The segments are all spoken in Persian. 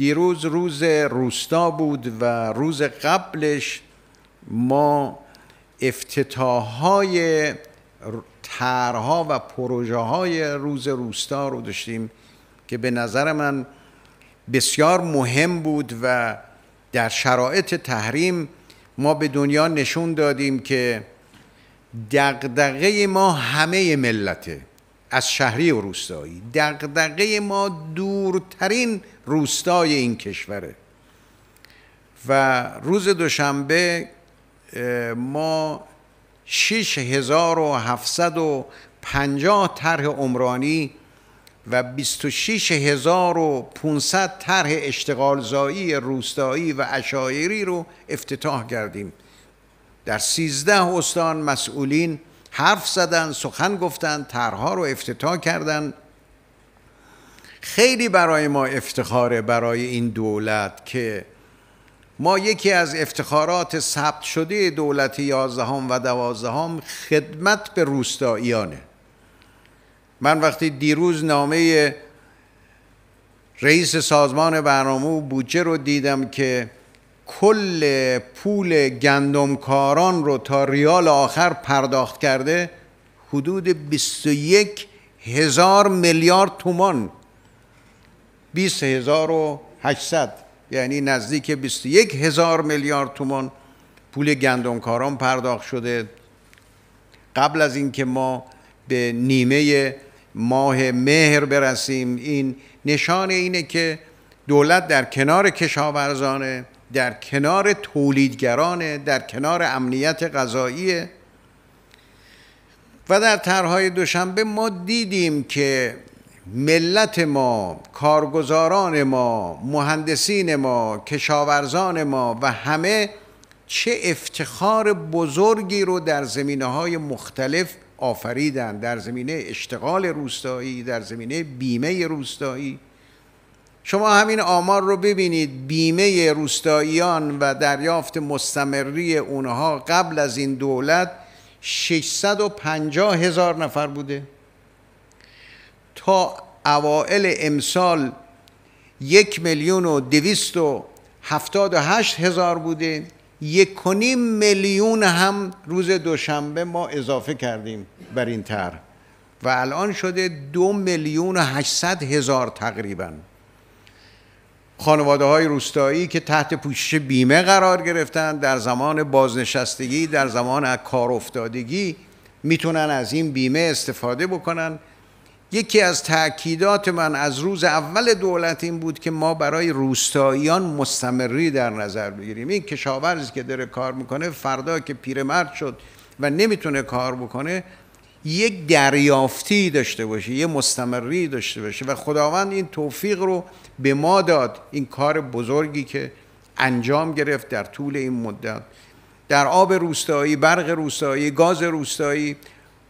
دیروز روز روستا بود و روز قبلش ما افتتاحهای طرحها و پروژه های روز روستا رو داشتیم که به نظر من بسیار مهم بود و در شرایط تحریم ما به دنیا نشون دادیم که دقدقه ما همه ملته از شهری و روستایی دقدقه ما دورترین روستای این کشوره و روز دوشنبه ما 6750 طرح عمرانی و 26500 طرح اشتغالزایی روستایی و اشایری رو افتتاح کردیم در 13 استان مسئولین حرف زدن سخن گفتن طرها رو افتتاح کردن خیلی برای ما افتخاره برای این دولت که ما یکی از افتخارات ثبت شده دولت یازدهم و دوازدهم خدمت به روستاییانه من وقتی دیروز نامه رئیس سازمان برنامه و بودجه رو دیدم که کل پول گندمکاران رو تا ریال آخر پرداخت کرده حدود 21 هزار میلیارد تومان 800 یعنی نزدیک 21 هزار میلیارد تومان پول گندمکاران پرداخت شده قبل از اینکه ما به نیمه ماه مهر برسیم این نشان اینه که دولت در کنار کشاورزانه در کنار تولیدگرانه، در کنار امنیت غذایی و در طرحهای دوشنبه ما دیدیم که ملت ما کارگزاران ما مهندسین ما کشاورزان ما و همه چه افتخار بزرگی رو در زمینه های مختلف آفریدن در زمینه اشتغال روستایی در زمینه بیمه روستایی شما همین آمار رو ببینید بیمه روستاییان و دریافت مستمری اونها قبل از این دولت 650 هزار نفر بوده تا اوائل امسال یک میلیون و دویست و هفتاد و هشت هزار بوده یک و نیم میلیون هم روز دوشنبه ما اضافه کردیم بر این تر و الان شده دو میلیون و هشتصد هزار تقریباً خانواده های روستایی که تحت پوشش بیمه قرار گرفتن در زمان بازنشستگی در زمان کارافتادگی افتادگی میتونن از این بیمه استفاده بکنن یکی از تاکیدات من از روز اول دولت این بود که ما برای روستاییان مستمری در نظر بگیریم این کشاورزی که داره کار میکنه فردا که پیرمرد شد و نمیتونه کار بکنه یک دریافتی داشته باشه یه مستمری داشته باشه و خداوند این توفیق رو به ما داد این کار بزرگی که انجام گرفت در طول این مدت در آب روستایی برق روستایی گاز روستایی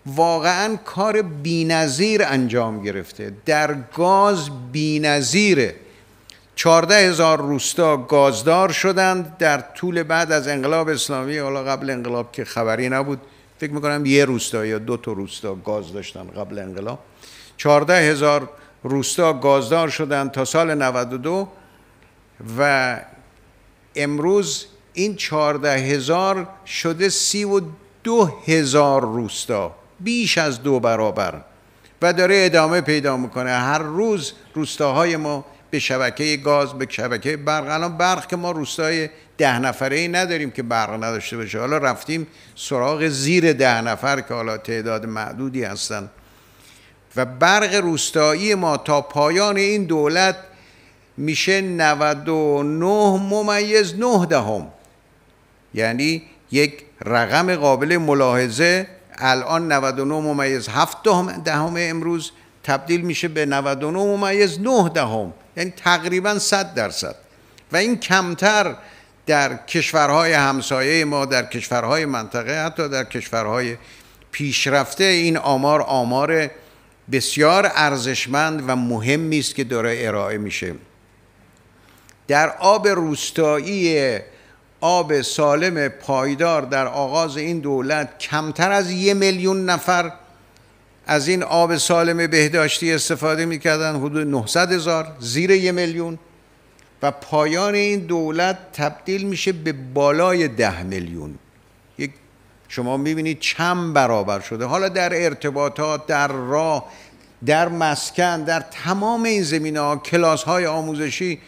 واقعا کار بینظیر انجام گرفته در گاز بینظیره چارده هزار روستا گازدار شدند در طول بعد از انقلاب اسلامی حالا قبل انقلاب که خبری نبود فکر میکنم یه روستا یا دو تا روستا گاز داشتن قبل انقلاب چارده هزار روستا گازدار شدن تا سال 92 و امروز این چارده هزار شده سی و دو هزار روستا بیش از دو برابر و داره ادامه پیدا میکنه هر روز روستاهای ما به شبکه گاز به شبکه برق الان برق که ما روستای ده نفره ای نداریم که برق نداشته باشه حالا رفتیم سراغ زیر ده نفر که حالا تعداد معدودی هستن و برق روستایی ما تا پایان این دولت میشه 99 ممیز 9 دهم یعنی یک رقم قابل ملاحظه الان 99 ممیز 7 دهم امروز تبدیل میشه به 99 ممیز 9 دهم یعنی تقریبا 100 درصد و این کمتر در کشورهای همسایه ما در کشورهای منطقه حتی در کشورهای پیشرفته این آمار آمار بسیار ارزشمند و مهمی است که داره ارائه میشه در آب روستایی آب سالم پایدار در آغاز این دولت کمتر از یه میلیون نفر از این آب سالم بهداشتی استفاده میکردن حدود 900 هزار زیر یه میلیون و پایان این دولت تبدیل میشه به بالای ده میلیون شما میبینید چند برابر شده حالا در ارتباطات در راه در مسکن در تمام این زمینه ها کلاس های آموزشی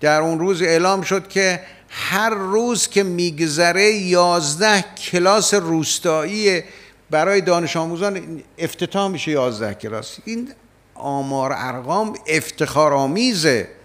در اون روز اعلام شد که هر روز که میگذره یازده کلاس روستایی برای دانش آموزان افتتاح میشه یازده کلاس این آمار ارقام افتخارآمیزه